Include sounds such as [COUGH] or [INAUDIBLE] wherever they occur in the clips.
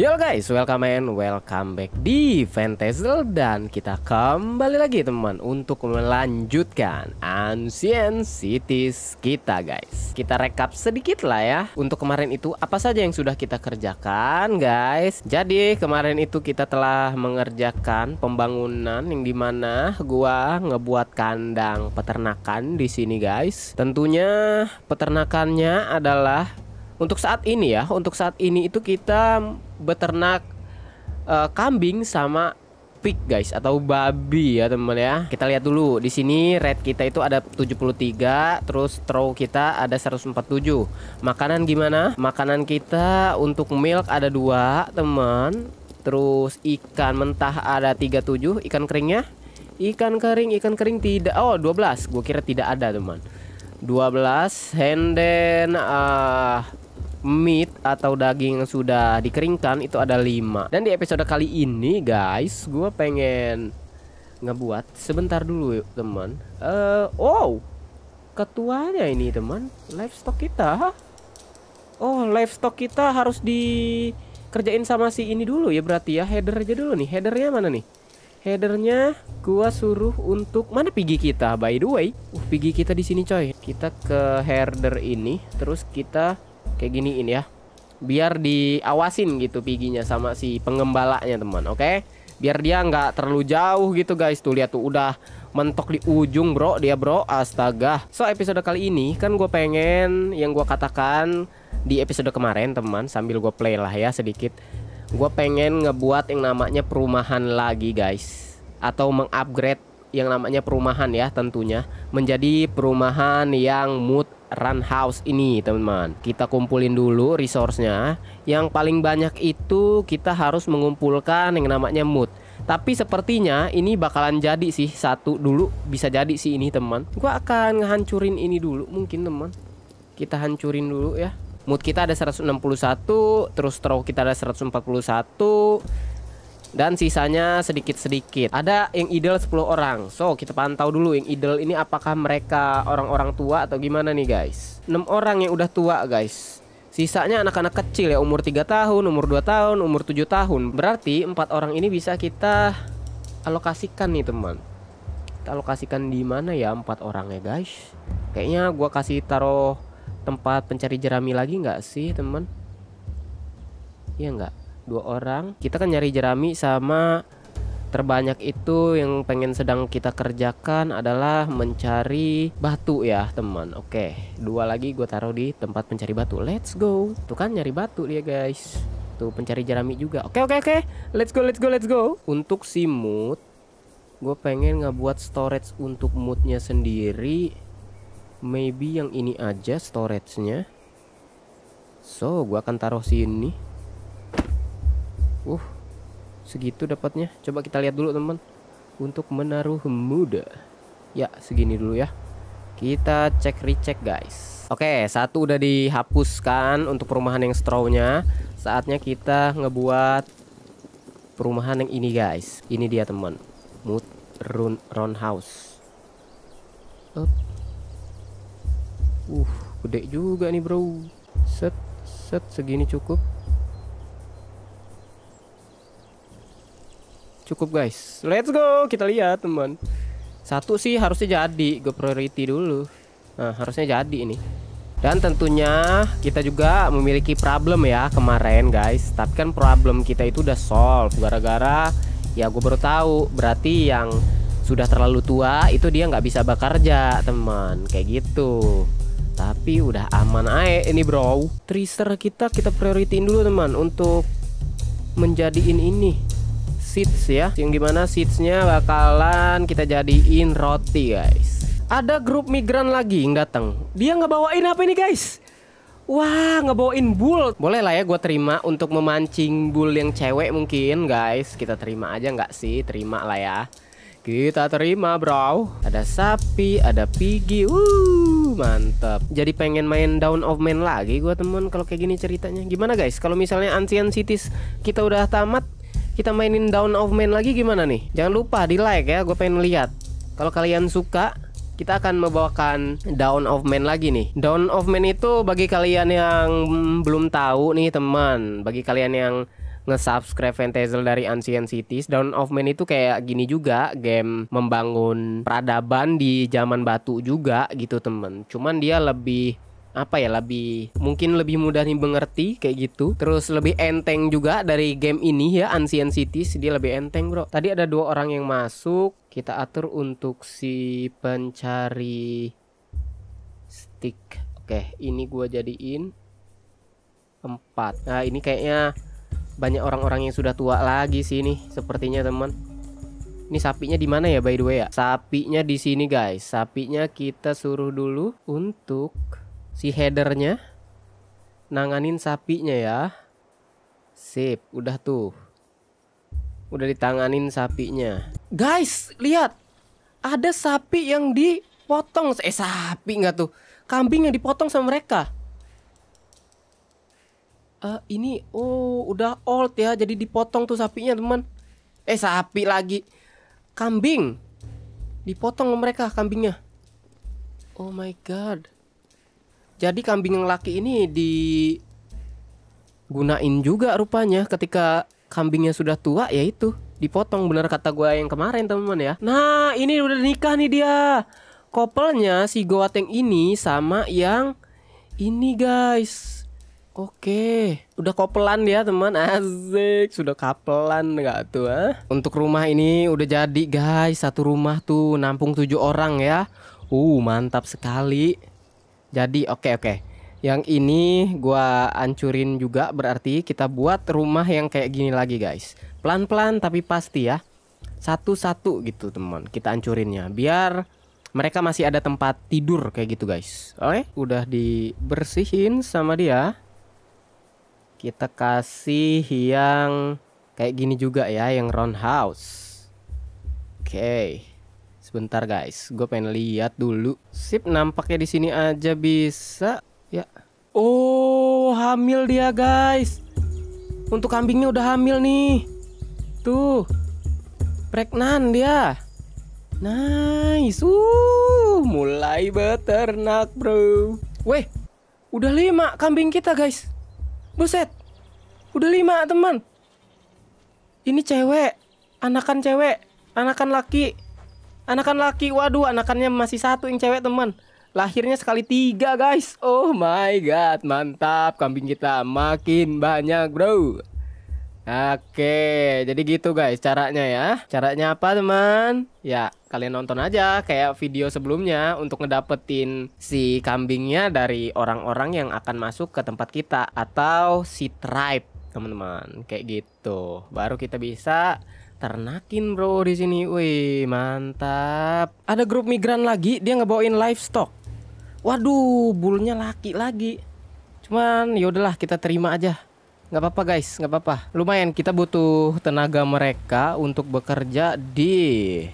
Yo guys, welcome and welcome back di Fantasel dan kita kembali lagi teman untuk melanjutkan Ancient Cities kita guys. Kita rekap sedikit lah ya. Untuk kemarin itu apa saja yang sudah kita kerjakan guys. Jadi kemarin itu kita telah mengerjakan pembangunan yang dimana gua ngebuat kandang peternakan di sini guys. Tentunya peternakannya adalah untuk saat ini ya, untuk saat ini itu kita beternak uh, kambing sama pig guys atau babi ya teman ya. Kita lihat dulu di sini red kita itu ada 73, terus throw kita ada 147. Makanan gimana? Makanan kita untuk milk ada dua teman. Terus ikan mentah ada 37, ikan keringnya? Ikan kering, ikan kering tidak. Oh, 12. Gue kira tidak ada, teman. 12 and then uh, meat atau daging yang sudah dikeringkan itu ada lima. Dan di episode kali ini guys gue pengen ngebuat sebentar dulu yuk teman uh, Wow ketuanya ini teman livestock kita Oh livestock kita harus dikerjain sama si ini dulu ya berarti ya header aja dulu nih headernya mana nih headernya gua suruh untuk mana pigi kita by the way uh, pigi kita di sini coy kita ke header ini terus kita kayak giniin ya biar diawasin gitu piginya sama si pengembalanya teman oke okay? biar dia nggak terlalu jauh gitu guys tuh lihat tuh udah mentok di ujung bro dia bro astaga so episode kali ini kan gue pengen yang gue katakan di episode kemarin teman sambil gue play lah ya sedikit gue pengen ngebuat yang namanya perumahan lagi guys atau mengupgrade yang namanya perumahan ya tentunya menjadi perumahan yang mood run house ini teman-teman kita kumpulin dulu resource-nya yang paling banyak itu kita harus mengumpulkan yang namanya mood tapi sepertinya ini bakalan jadi sih satu dulu bisa jadi sih ini teman gua akan ngehancurin ini dulu mungkin teman kita hancurin dulu ya mood kita ada 161 terus throw kita ada 141 dan sisanya sedikit-sedikit. Ada yang idol 10 orang. So, kita pantau dulu yang idol ini apakah mereka orang-orang tua atau gimana nih, guys. 6 orang yang udah tua, guys. Sisanya anak-anak kecil ya, umur 3 tahun, umur 2 tahun, umur 7 tahun. Berarti empat orang ini bisa kita alokasikan nih, teman. Kita alokasikan di mana ya empat orang ya guys? Kayaknya gue kasih taruh tempat pencari jerami lagi nggak sih, teman? Iya nggak? dua orang kita kan nyari jerami sama terbanyak itu yang pengen sedang kita kerjakan adalah mencari batu ya teman oke dua lagi gue taruh di tempat mencari batu let's go tuh kan nyari batu dia guys tuh pencari jerami juga oke oke oke let's go let's go let's go untuk si mood gue pengen ngebuat storage untuk moodnya sendiri maybe yang ini aja storage nya so gue akan taruh sini uh segitu dapatnya coba kita lihat dulu teman untuk menaruh muda ya segini dulu ya kita cek recheck guys oke satu udah dihapuskan untuk perumahan yang strawnya saatnya kita ngebuat perumahan yang ini guys ini dia teman mood run house. Up. uh gede juga nih bro set set segini cukup cukup guys let's go kita lihat teman satu sih harusnya jadi gue priority dulu nah harusnya jadi ini dan tentunya kita juga memiliki problem ya kemarin guys tapi kan problem kita itu udah solve gara-gara ya gue baru tahu berarti yang sudah terlalu tua itu dia nggak bisa bekerja teman kayak gitu tapi udah aman aja ini bro tracer kita kita prioritiin dulu teman untuk menjadiin ini seeds ya yang gimana seedsnya bakalan kita jadiin roti guys ada grup migran lagi yang datang dia nggak bawain apa ini guys Wah, ngebawain bull. Boleh lah ya gue terima untuk memancing bull yang cewek mungkin, guys. Kita terima aja nggak sih? Terima lah ya. Kita terima, bro. Ada sapi, ada piggy. Uh, mantap. Jadi pengen main Down of Man lagi gue temen kalau kayak gini ceritanya. Gimana guys? Kalau misalnya Ancient Cities kita udah tamat, kita mainin Down of Man lagi gimana nih? Jangan lupa di like ya, gue pengen lihat. Kalau kalian suka, kita akan membawakan Down of Man lagi nih. Down of Man itu bagi kalian yang belum tahu nih teman, bagi kalian yang nge-subscribe Fantazel dari Ancient Cities, Down of Man itu kayak gini juga, game membangun peradaban di zaman batu juga gitu teman Cuman dia lebih apa ya lebih mungkin lebih mudah nih mengerti kayak gitu terus lebih enteng juga dari game ini ya Ancient Cities dia lebih enteng bro tadi ada dua orang yang masuk kita atur untuk si pencari stick oke ini gua jadiin empat nah ini kayaknya banyak orang-orang yang sudah tua lagi sih nih sepertinya teman ini sapinya di mana ya by the way ya sapinya di sini guys sapinya kita suruh dulu untuk si headernya nanganin sapinya ya sip udah tuh udah ditanganin sapinya guys lihat ada sapi yang dipotong eh sapi nggak tuh kambing yang dipotong sama mereka uh, ini oh udah old ya jadi dipotong tuh sapinya teman eh sapi lagi kambing dipotong sama mereka kambingnya oh my god jadi kambing yang laki ini di gunain juga rupanya ketika kambingnya sudah tua ya itu dipotong bener kata gue yang kemarin teman ya. Nah ini udah nikah nih dia. Kopelnya si Goateng ini sama yang ini guys. Oke, udah kopelan ya teman, Azik Sudah kapelan nggak tuh? ha? Ah? Untuk rumah ini udah jadi guys, satu rumah tuh nampung tujuh orang ya. Uh, mantap sekali. Jadi oke okay, oke. Okay. Yang ini gua ancurin juga berarti kita buat rumah yang kayak gini lagi guys. Pelan-pelan tapi pasti ya. Satu-satu gitu teman. Kita ancurinnya biar mereka masih ada tempat tidur kayak gitu guys. Oke, okay? udah dibersihin sama dia. Kita kasih yang kayak gini juga ya yang round house. Oke. Okay. Sebentar guys, gue pengen lihat dulu. Sip, nampaknya di sini aja bisa. Ya. Oh, hamil dia guys. Untuk kambingnya udah hamil nih. Tuh. Pregnan dia. Nice. Uh, mulai beternak, bro. Weh, udah lima kambing kita, guys. Buset. Udah lima, teman. Ini cewek, anakan cewek, anakan laki. Anakan laki, waduh, anakannya masih satu yang cewek teman. Lahirnya sekali tiga guys. Oh my god, mantap kambing kita makin banyak bro. Oke, jadi gitu guys caranya ya. Caranya apa teman? Ya, kalian nonton aja kayak video sebelumnya untuk ngedapetin si kambingnya dari orang-orang yang akan masuk ke tempat kita atau si tribe, teman-teman. Kayak gitu. Baru kita bisa ternakin bro di sini. Wih, mantap. Ada grup migran lagi, dia ngebawain livestock. Waduh, bulunya laki lagi. Cuman ya udahlah kita terima aja. Gak apa-apa guys, gak apa-apa. Lumayan kita butuh tenaga mereka untuk bekerja di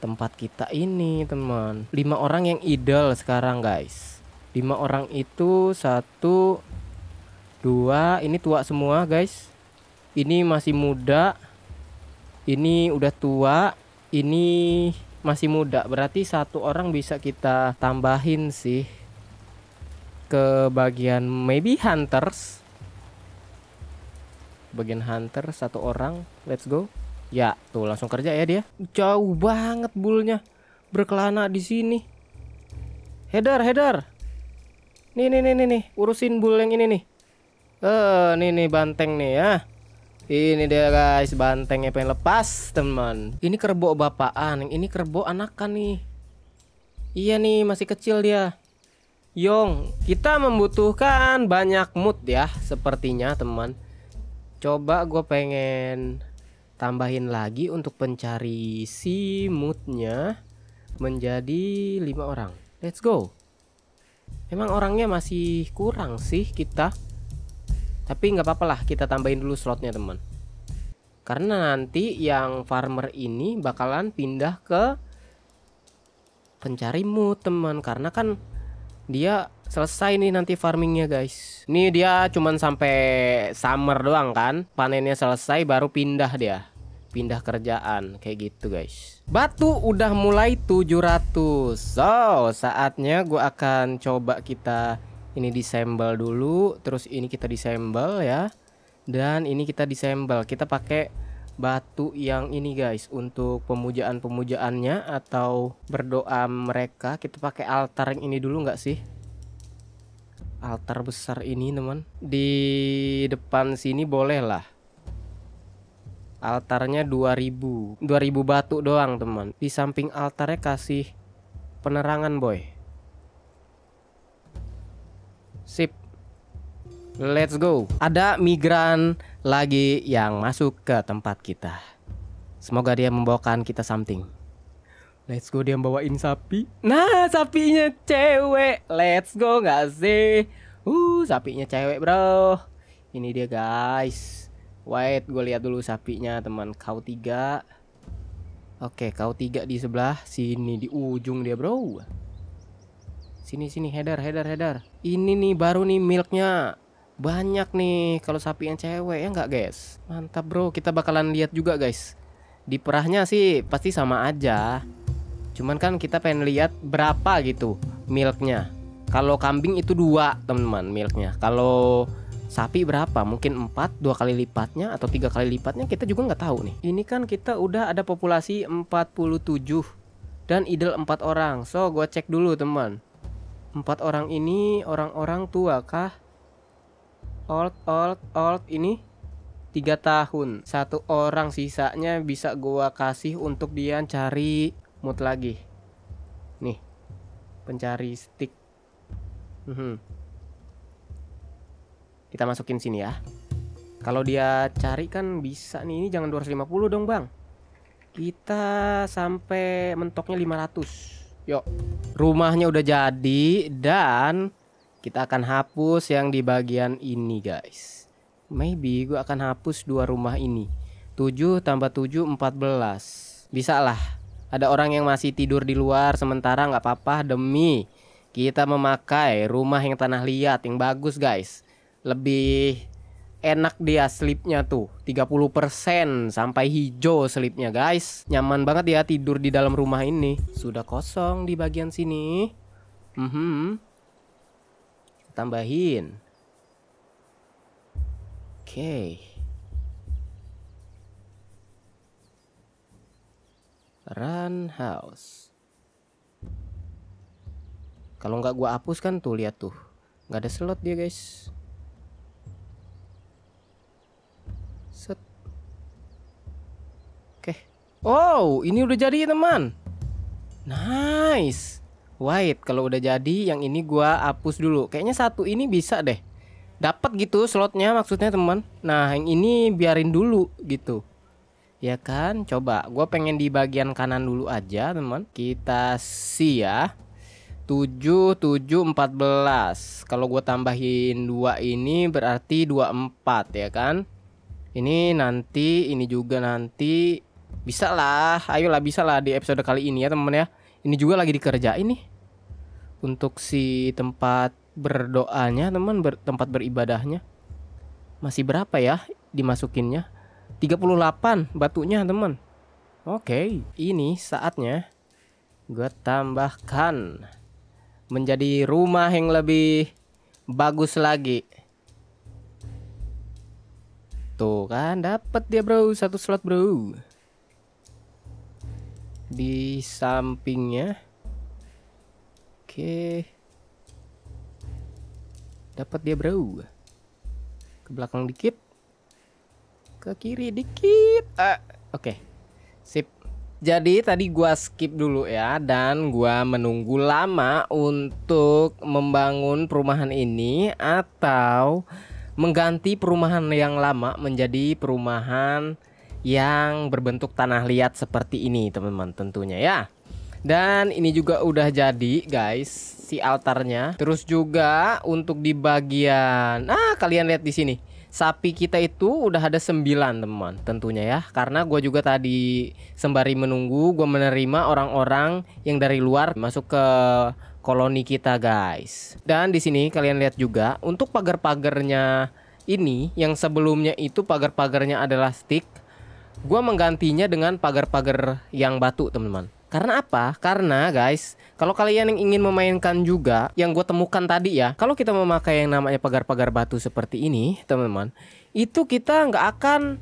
tempat kita ini, teman. Lima orang yang ideal sekarang, guys. Lima orang itu satu, dua. Ini tua semua, guys. Ini masih muda ini udah tua ini masih muda berarti satu orang bisa kita tambahin sih ke bagian maybe hunters bagian hunter satu orang let's go ya tuh langsung kerja ya dia jauh banget bulnya berkelana di sini header header nih nih nih nih, nih. urusin bul yang ini nih eh uh, nih nih banteng nih ya ini dia guys, bantengnya pengen lepas, teman. Ini kerbau bapaan, ini kerbau anakan nih. Iya nih, masih kecil dia. Yong, kita membutuhkan banyak mood ya, sepertinya teman. Coba gue pengen tambahin lagi untuk pencari si moodnya menjadi lima orang. Let's go. Emang orangnya masih kurang sih kita tapi nggak apa-apa lah kita tambahin dulu slotnya teman karena nanti yang farmer ini bakalan pindah ke pencari mood teman karena kan dia selesai nih nanti farmingnya guys ini dia cuman sampai summer doang kan panennya selesai baru pindah dia pindah kerjaan kayak gitu guys batu udah mulai 700 so saatnya gua akan coba kita ini disembel dulu terus ini kita disembel ya dan ini kita disembel kita pakai batu yang ini guys untuk pemujaan-pemujaannya atau berdoa mereka kita pakai altar yang ini dulu nggak sih altar besar ini teman di depan sini boleh lah altarnya 2000 2000 batu doang teman di samping altarnya kasih penerangan boy Sip. Let's go. Ada migran lagi yang masuk ke tempat kita. Semoga dia membawakan kita something. Let's go dia bawain sapi. Nah, sapinya cewek. Let's go gak sih? Uh, sapinya cewek, Bro. Ini dia, guys. White, gue lihat dulu sapinya, teman. Kau tiga. Oke, kau tiga di sebelah sini di ujung dia, Bro. Sini sini header header header. Ini nih baru nih milknya banyak nih kalau sapi yang cewek ya nggak guys. Mantap bro, kita bakalan lihat juga guys. Di perahnya sih pasti sama aja. Cuman kan kita pengen lihat berapa gitu milknya. Kalau kambing itu dua teman-teman milknya. Kalau sapi berapa mungkin empat dua kali lipatnya atau tiga kali lipatnya kita juga nggak tahu nih ini kan kita udah ada populasi 47 dan idel empat orang so gue cek dulu teman Empat orang ini orang-orang tua kah? Old, old, old ini tiga tahun. Satu orang sisanya bisa gua kasih untuk dia cari mood lagi. Nih, pencari stick. Hmm. Kita masukin sini ya. Kalau dia cari kan bisa nih. Ini jangan 250 dong bang. Kita sampai mentoknya 500 Yuk, rumahnya udah jadi dan kita akan hapus yang di bagian ini, guys. Maybe gue akan hapus dua rumah ini. 7 tambah 7 14. Bisa lah. Ada orang yang masih tidur di luar sementara nggak apa-apa demi kita memakai rumah yang tanah liat yang bagus, guys. Lebih enak dia sleepnya tuh 30% sampai hijau sleepnya guys nyaman banget ya tidur di dalam rumah ini sudah kosong di bagian sini mm -hmm. tambahin oke okay. run house kalau nggak gua hapus kan tuh lihat tuh nggak ada slot dia guys Wow, ini udah jadi teman. Nice. White, kalau udah jadi yang ini gua hapus dulu. Kayaknya satu ini bisa deh. Dapat gitu slotnya maksudnya teman. Nah, yang ini biarin dulu gitu. Ya kan? Coba gua pengen di bagian kanan dulu aja, teman. Kita sih ya. 7 7 14. Kalau gua tambahin dua ini berarti 24 ya kan? Ini nanti, ini juga nanti bisa lah, ayolah bisa lah di episode kali ini ya teman teman ya. Ini juga lagi dikerjain nih. Untuk si tempat berdoanya teman, ber, tempat beribadahnya. Masih berapa ya dimasukinnya? 38 batunya teman. Oke, ini saatnya gue tambahkan menjadi rumah yang lebih bagus lagi. Tuh kan dapat dia bro satu slot bro di sampingnya oke dapat dia bro ke belakang dikit ke kiri dikit ah, oke sip jadi tadi gua skip dulu ya dan gua menunggu lama untuk membangun perumahan ini atau mengganti perumahan yang lama menjadi perumahan yang berbentuk tanah liat seperti ini teman-teman tentunya ya dan ini juga udah jadi guys si altarnya terus juga untuk di bagian ah kalian lihat di sini sapi kita itu udah ada 9 teman tentunya ya karena gue juga tadi sembari menunggu gue menerima orang-orang yang dari luar masuk ke koloni kita guys dan di sini kalian lihat juga untuk pagar-pagarnya ini yang sebelumnya itu pagar-pagarnya adalah stick gue menggantinya dengan pagar-pagar yang batu teman-teman karena apa? Karena guys, kalau kalian yang ingin memainkan juga yang gue temukan tadi ya, kalau kita memakai yang namanya pagar-pagar batu seperti ini, teman-teman, itu kita nggak akan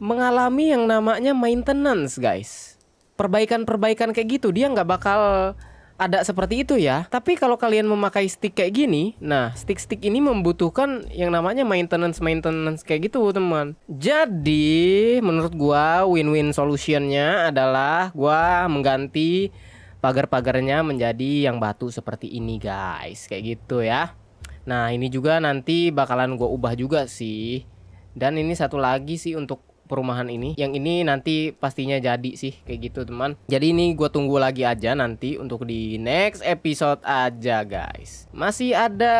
mengalami yang namanya maintenance guys. Perbaikan-perbaikan kayak gitu dia nggak bakal ada seperti itu ya. Tapi kalau kalian memakai stick kayak gini, nah stick-stick ini membutuhkan yang namanya maintenance maintenance kayak gitu, teman. Jadi, menurut gua win-win solutionnya adalah gua mengganti pagar-pagarnya menjadi yang batu seperti ini, guys. Kayak gitu ya. Nah, ini juga nanti bakalan gua ubah juga sih. Dan ini satu lagi sih untuk perumahan ini. Yang ini nanti pastinya jadi sih kayak gitu teman. Jadi ini gue tunggu lagi aja nanti untuk di next episode aja guys. Masih ada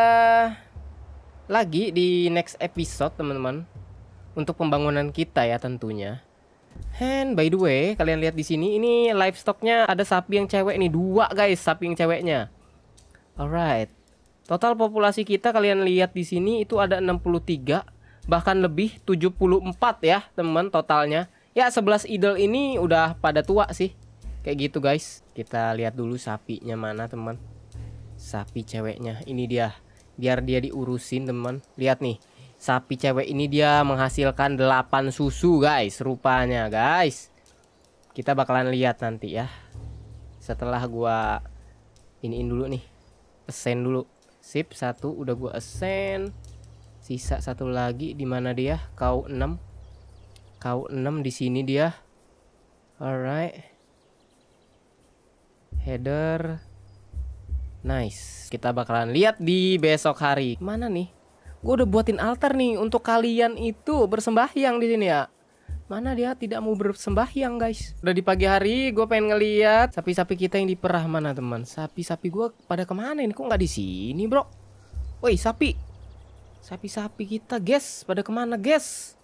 lagi di next episode teman-teman untuk pembangunan kita ya tentunya. And by the way, kalian lihat di sini ini livestocknya ada sapi yang cewek nih dua guys, sapi yang ceweknya. Alright. Total populasi kita kalian lihat di sini itu ada 63 bahkan lebih 74 ya teman totalnya. Ya 11 idol ini udah pada tua sih. Kayak gitu guys. Kita lihat dulu sapinya mana teman. Sapi ceweknya. Ini dia. Biar dia diurusin teman. Lihat nih. Sapi cewek ini dia menghasilkan 8 susu guys. Rupanya guys. Kita bakalan lihat nanti ya. Setelah gua iniin dulu nih. Pesen dulu. Sip, satu udah gua ascend sisa satu lagi di mana dia kau 6 kau 6 di sini dia alright header nice kita bakalan lihat di besok hari mana nih gue udah buatin altar nih untuk kalian itu bersembahyang di sini ya mana dia tidak mau bersembahyang guys udah di pagi hari gue pengen ngeliat sapi-sapi kita yang diperah mana teman sapi-sapi gue pada kemana ini kok nggak di sini bro woi sapi Sapi-sapi kita, guys. Pada kemana, guys?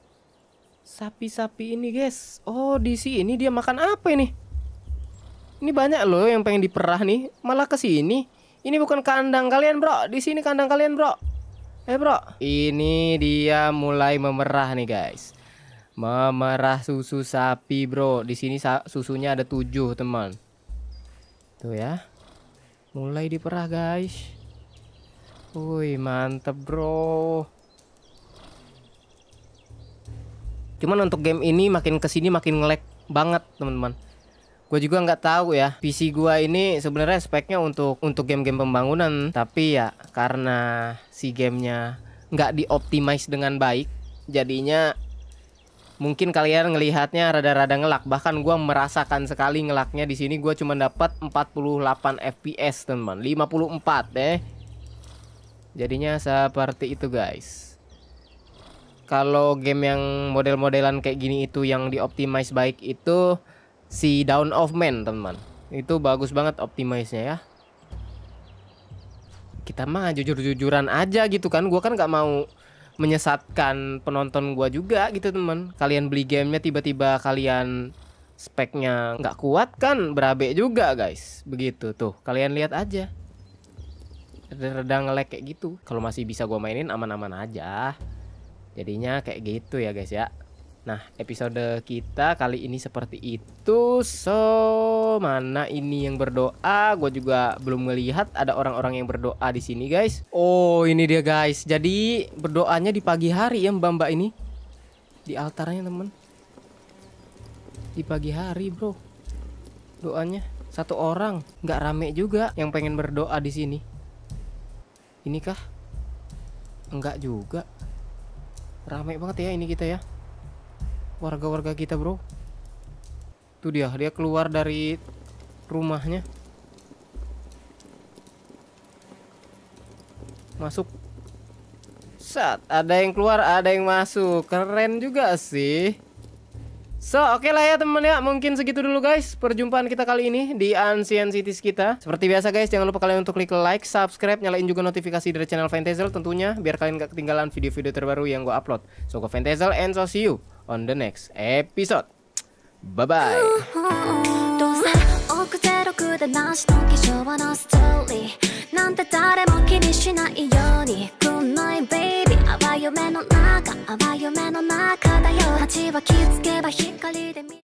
Sapi-sapi ini, guys. Oh, di sini dia makan apa ini? Ini banyak loh yang pengen diperah nih. Malah ke sini. Ini bukan kandang kalian, bro. Di sini kandang kalian, bro. Eh, bro. Ini dia mulai memerah nih, guys. Memerah susu sapi, bro. Di sini susunya ada tujuh teman. Tuh ya. Mulai diperah, guys. Wih, mantep bro. Cuman untuk game ini makin kesini makin ngelag banget teman-teman. Gue juga nggak tahu ya PC gue ini sebenarnya speknya untuk untuk game-game pembangunan tapi ya karena si gamenya nggak dioptimize dengan baik jadinya mungkin kalian ngelihatnya rada-rada ngelak bahkan gue merasakan sekali ngelaknya di sini gue cuma dapat 48 fps teman 54 deh Jadinya seperti itu guys. Kalau game yang model-modelan kayak gini itu yang dioptimize baik itu si Down of Man teman. Itu bagus banget optimize ya. Kita mah jujur-jujuran aja gitu kan. Gua kan nggak mau menyesatkan penonton gua juga gitu teman. Kalian beli gamenya tiba-tiba kalian speknya nggak kuat kan berabe juga guys. Begitu tuh. Kalian lihat aja reda ngelek kayak gitu kalau masih bisa gue mainin aman-aman aja jadinya kayak gitu ya guys ya Nah, episode kita kali ini seperti itu. So, mana ini yang berdoa? Gue juga belum melihat ada orang-orang yang berdoa di sini, guys. Oh, ini dia, guys. Jadi, berdoanya di pagi hari ya, Mbak Mbak ini. Di altarnya, temen. Di pagi hari, bro. Doanya satu orang, nggak rame juga yang pengen berdoa di sini ini kah enggak juga ramai banget ya ini kita ya warga-warga kita bro tuh dia dia keluar dari rumahnya masuk saat ada yang keluar ada yang masuk keren juga sih So, oke okay lah ya teman ya, mungkin segitu dulu guys perjumpaan kita kali ini di Ancient Cities kita. Seperti biasa guys, jangan lupa kalian untuk klik like, subscribe, nyalain juga notifikasi dari channel Fantazel tentunya biar kalian gak ketinggalan video-video terbaru yang gue upload. So, gue Fantazel and so see you on the next episode. Bye-bye. [LAUGHS] 夢の中淡い夢の中だよ街は気付けば光で見